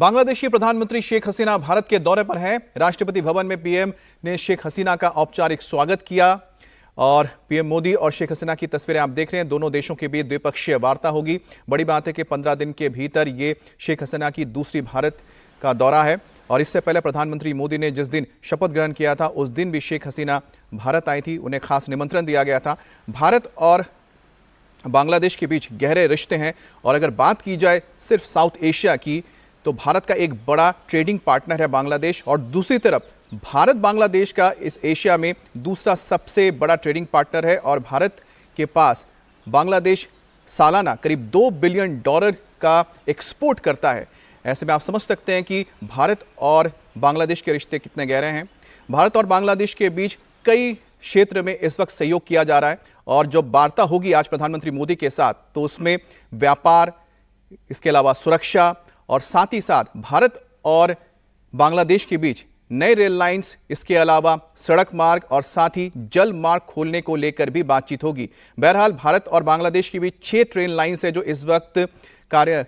बांग्लादेशी प्रधानमंत्री शेख हसीना भारत के दौरे पर हैं राष्ट्रपति भवन में पीएम ने शेख हसीना का औपचारिक स्वागत किया और पीएम मोदी और शेख हसीना की तस्वीरें आप देख रहे हैं दोनों देशों के बीच द्विपक्षीय वार्ता होगी बड़ी बात है कि पंद्रह दिन के भीतर ये शेख हसीना की दूसरी भारत का दौरा है और इससे पहले प्रधानमंत्री मोदी ने जिस दिन शपथ ग्रहण किया था उस दिन भी शेख हसीना भारत आई थी उन्हें खास निमंत्रण दिया गया था भारत और बांग्लादेश के बीच गहरे रिश्ते हैं और अगर बात की जाए सिर्फ साउथ एशिया की तो भारत का एक बड़ा ट्रेडिंग पार्टनर है बांग्लादेश और दूसरी तरफ भारत बांग्लादेश का इस एशिया में दूसरा सबसे बड़ा ट्रेडिंग पार्टनर है और भारत के पास बांग्लादेश सालाना करीब दो बिलियन डॉलर का एक्सपोर्ट करता है ऐसे में आप समझ सकते हैं कि भारत और बांग्लादेश के रिश्ते कितने गहरे हैं भारत और बांग्लादेश के बीच कई क्षेत्र में इस वक्त सहयोग किया जा रहा है और जो वार्ता होगी आज प्रधानमंत्री मोदी के साथ तो उसमें व्यापार इसके अलावा सुरक्षा और साथ ही साथ भारत और बांग्लादेश के बीच नए रेल लाइंस इसके अलावा सड़क मार्ग और साथ ही जल मार्ग खोलने को लेकर भी बातचीत होगी बहरहाल भारत और बांग्लादेश के बीच छह ट्रेन लाइंस है जो इस वक्त कार्य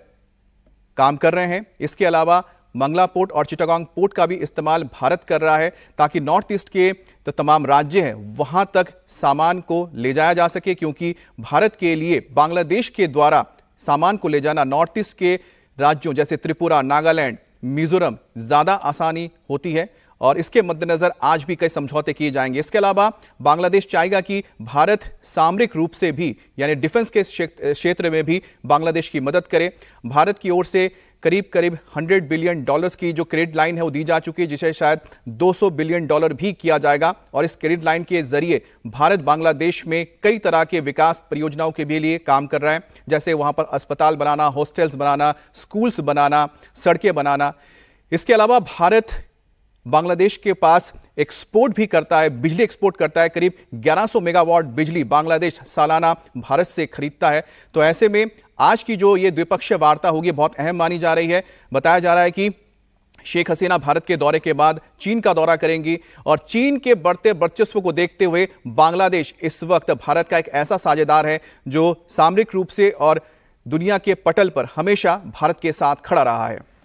काम कर रहे हैं इसके अलावा मंगला पोर्ट और चिटागोंग पोर्ट का भी इस्तेमाल भारत कर रहा है ताकि नॉर्थ ईस्ट के तो तमाम राज्य हैं वहां तक सामान को ले जाया जा सके क्योंकि भारत के लिए बांग्लादेश के द्वारा सामान को ले जाना नॉर्थ ईस्ट के राज्यों जैसे त्रिपुरा नागालैंड मिजोरम ज़्यादा आसानी होती है और इसके मद्देनजर आज भी कई समझौते किए जाएंगे इसके अलावा बांग्लादेश चाहेगा कि भारत सामरिक रूप से भी यानी डिफेंस के क्षेत्र में भी बांग्लादेश की मदद करे भारत की ओर से करीब करीब 100 बिलियन डॉलर्स की जो क्रेडिट लाइन है वो दी जा चुकी है जिसे शायद 200 बिलियन डॉलर भी किया जाएगा और इस क्रेडिट लाइन के जरिए भारत बांग्लादेश में कई तरह के विकास परियोजनाओं के भी लिए काम कर रहा है जैसे वहां पर अस्पताल बनाना हॉस्टल्स बनाना स्कूल्स बनाना सड़कें बनाना इसके अलावा भारत बांग्लादेश के पास एक्सपोर्ट भी करता है बिजली एक्सपोर्ट करता है करीब 1100 मेगावाट बिजली बांग्लादेश सालाना भारत से खरीदता है तो ऐसे में आज की जो ये द्विपक्षीय वार्ता होगी बहुत अहम मानी जा रही है बताया जा रहा है कि शेख हसीना भारत के दौरे के बाद चीन का दौरा करेंगी और चीन के बढ़ते वर्चस्व को देखते हुए बांग्लादेश इस वक्त भारत का एक ऐसा साझेदार है जो सामरिक रूप से और दुनिया के पटल पर हमेशा भारत के साथ खड़ा रहा है